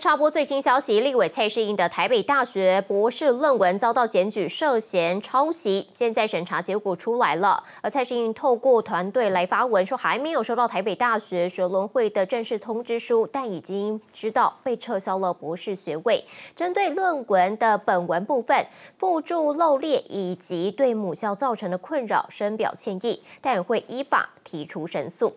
插播最新消息：立委蔡世英的台北大学博士论文遭到检举，涉嫌抄袭。现在审查结果出来了，而蔡世英透过团队来发文说，还没有收到台北大学学伦会的正式通知书，但已经知道被撤销了博士学位。针对论文的本文部分、附注漏列以及对母校造成的困扰，深表歉意，但也会依法提出申诉。